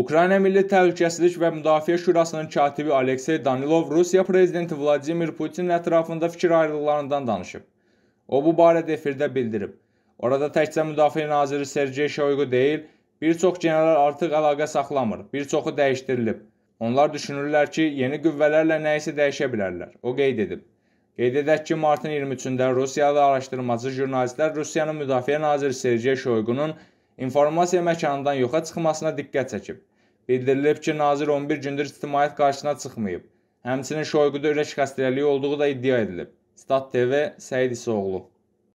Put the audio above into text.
Ukrayna Milli Təhlükəsizlik və Müdafiə Şurasının katibi Aleksey Danilov Rusiya prezidenti Vladimir Putin ətrafında fikir ayrılıqlarından danışıb. O bu barədə efirdə bildirib. Orada təkcə Müdafiə naziri Sergey Shoygu deyil, bir çox general artıq əlaqə saxlamır, bir çoxu dəyişdirilib. Onlar düşünürlər ki, yeni qüvvələrlə nə isə dəyişə bilərlər. O qeyd edib. Qeyd edək ki, martın 23-də Rusiyalı araşdırmacı jurnalistlər Rusiyanın Müdafiə naziri Sergey Shoygunun informasiya məkanından yoxa çıxmasına diqqət çəkib. Bildirilib ki, nazir 11 gündür ictimaiyyət qarşısına çıxmayıb. Həmçinin Şoyquda ürək xəstəliyi olduğu da iddia edilib. Stat TV Səid İsoğlu